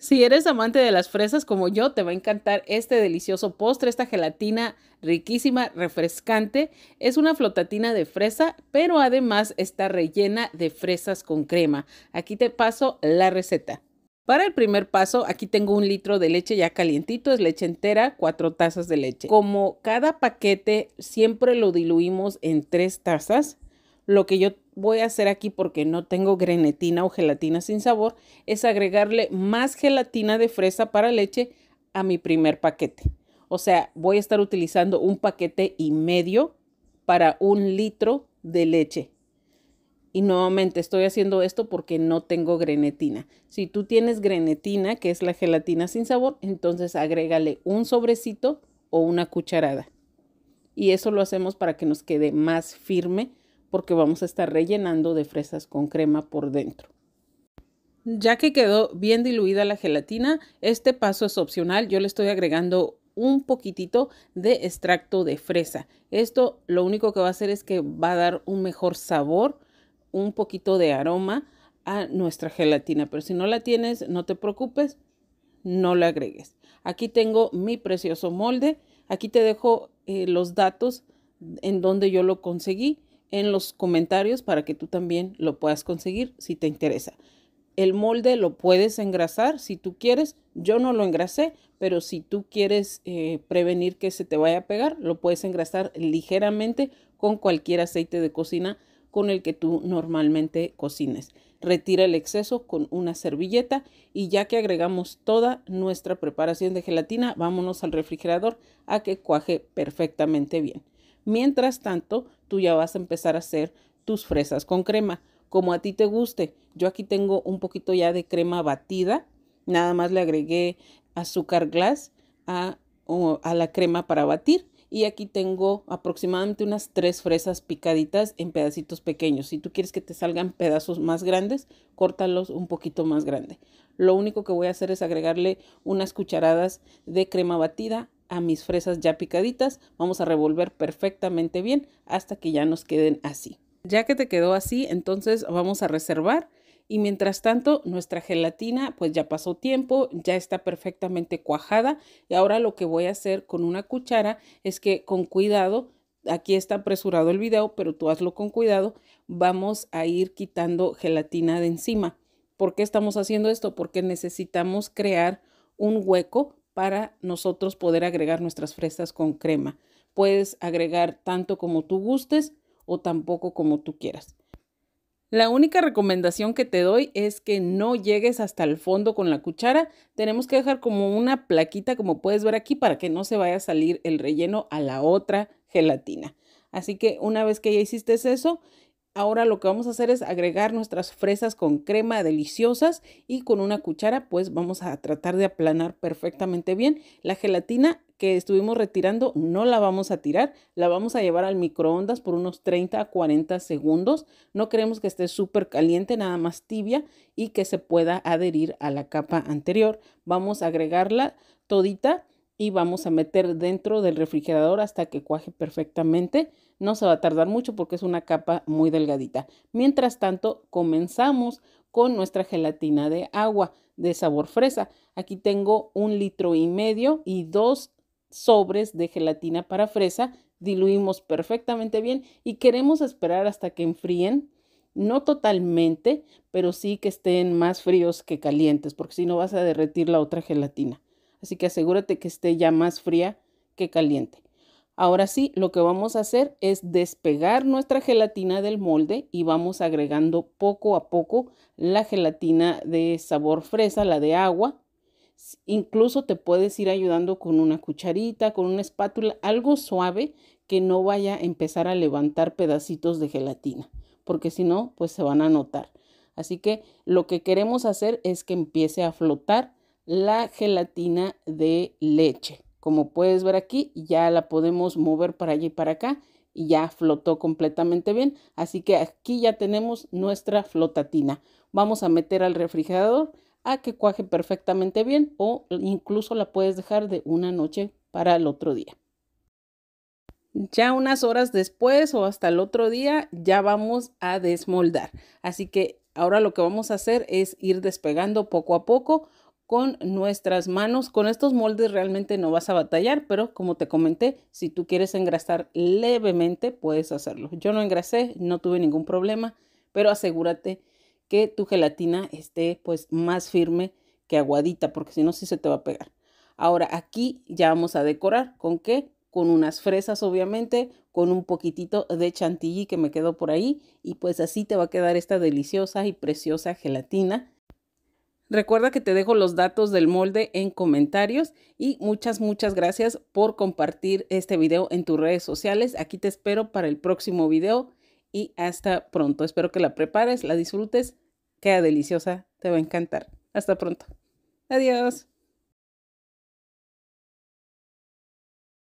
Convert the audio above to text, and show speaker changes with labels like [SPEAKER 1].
[SPEAKER 1] Si eres amante de las fresas como yo, te va a encantar este delicioso postre, esta gelatina riquísima, refrescante. Es una flotatina de fresa, pero además está rellena de fresas con crema. Aquí te paso la receta. Para el primer paso, aquí tengo un litro de leche ya calientito, es leche entera, cuatro tazas de leche. Como cada paquete siempre lo diluimos en tres tazas, lo que yo voy a hacer aquí porque no tengo grenetina o gelatina sin sabor es agregarle más gelatina de fresa para leche a mi primer paquete. O sea, voy a estar utilizando un paquete y medio para un litro de leche. Y nuevamente estoy haciendo esto porque no tengo grenetina. Si tú tienes grenetina, que es la gelatina sin sabor, entonces agrégale un sobrecito o una cucharada. Y eso lo hacemos para que nos quede más firme porque vamos a estar rellenando de fresas con crema por dentro. Ya que quedó bien diluida la gelatina, este paso es opcional. Yo le estoy agregando un poquitito de extracto de fresa. Esto lo único que va a hacer es que va a dar un mejor sabor, un poquito de aroma a nuestra gelatina. Pero si no la tienes, no te preocupes, no la agregues. Aquí tengo mi precioso molde. Aquí te dejo eh, los datos en donde yo lo conseguí en los comentarios para que tú también lo puedas conseguir si te interesa. El molde lo puedes engrasar si tú quieres. Yo no lo engrasé, pero si tú quieres eh, prevenir que se te vaya a pegar, lo puedes engrasar ligeramente con cualquier aceite de cocina con el que tú normalmente cocines. Retira el exceso con una servilleta y ya que agregamos toda nuestra preparación de gelatina, vámonos al refrigerador a que cuaje perfectamente bien. Mientras tanto, tú ya vas a empezar a hacer tus fresas con crema, como a ti te guste. Yo aquí tengo un poquito ya de crema batida, nada más le agregué azúcar glass a, a la crema para batir. Y aquí tengo aproximadamente unas tres fresas picaditas en pedacitos pequeños. Si tú quieres que te salgan pedazos más grandes, córtalos un poquito más grande. Lo único que voy a hacer es agregarle unas cucharadas de crema batida a mis fresas ya picaditas. Vamos a revolver perfectamente bien hasta que ya nos queden así. Ya que te quedó así, entonces vamos a reservar. Y mientras tanto, nuestra gelatina pues ya pasó tiempo, ya está perfectamente cuajada. Y ahora lo que voy a hacer con una cuchara es que con cuidado, aquí está apresurado el video, pero tú hazlo con cuidado, vamos a ir quitando gelatina de encima. ¿Por qué estamos haciendo esto? Porque necesitamos crear un hueco para nosotros poder agregar nuestras fresas con crema. Puedes agregar tanto como tú gustes o tampoco como tú quieras. La única recomendación que te doy es que no llegues hasta el fondo con la cuchara. Tenemos que dejar como una plaquita, como puedes ver aquí, para que no se vaya a salir el relleno a la otra gelatina. Así que una vez que ya hiciste eso, Ahora lo que vamos a hacer es agregar nuestras fresas con crema deliciosas y con una cuchara pues vamos a tratar de aplanar perfectamente bien. La gelatina que estuvimos retirando no la vamos a tirar, la vamos a llevar al microondas por unos 30 a 40 segundos. No queremos que esté súper caliente, nada más tibia y que se pueda adherir a la capa anterior. Vamos a agregarla todita y vamos a meter dentro del refrigerador hasta que cuaje perfectamente. No se va a tardar mucho porque es una capa muy delgadita. Mientras tanto, comenzamos con nuestra gelatina de agua de sabor fresa. Aquí tengo un litro y medio y dos sobres de gelatina para fresa. Diluimos perfectamente bien y queremos esperar hasta que enfríen no totalmente, pero sí que estén más fríos que calientes, porque si no vas a derretir la otra gelatina. Así que asegúrate que esté ya más fría que caliente. Ahora sí, lo que vamos a hacer es despegar nuestra gelatina del molde y vamos agregando poco a poco la gelatina de sabor fresa, la de agua. Incluso te puedes ir ayudando con una cucharita, con una espátula, algo suave que no vaya a empezar a levantar pedacitos de gelatina, porque si no, pues se van a notar. Así que lo que queremos hacer es que empiece a flotar la gelatina de leche como puedes ver aquí, ya la podemos mover para allá y para acá y ya flotó completamente bien. Así que aquí ya tenemos nuestra flotatina. Vamos a meter al refrigerador a que cuaje perfectamente bien o incluso la puedes dejar de una noche para el otro día. Ya unas horas después o hasta el otro día ya vamos a desmoldar. Así que ahora lo que vamos a hacer es ir despegando poco a poco con nuestras manos. Con estos moldes realmente no vas a batallar, pero como te comenté, si tú quieres engrasar levemente, puedes hacerlo. Yo no engrasé, no tuve ningún problema, pero asegúrate que tu gelatina esté pues más firme que aguadita, porque si no, sí se te va a pegar. Ahora aquí ya vamos a decorar. ¿Con qué? Con unas fresas, obviamente, con un poquitito de chantilly que me quedó por ahí. Y pues así te va a quedar esta deliciosa y preciosa gelatina Recuerda que te dejo los datos del molde en comentarios y muchas, muchas gracias por compartir este video en tus redes sociales. Aquí te espero para el próximo video y hasta pronto. Espero que la prepares, la disfrutes, queda deliciosa, te va a encantar. Hasta pronto. Adiós.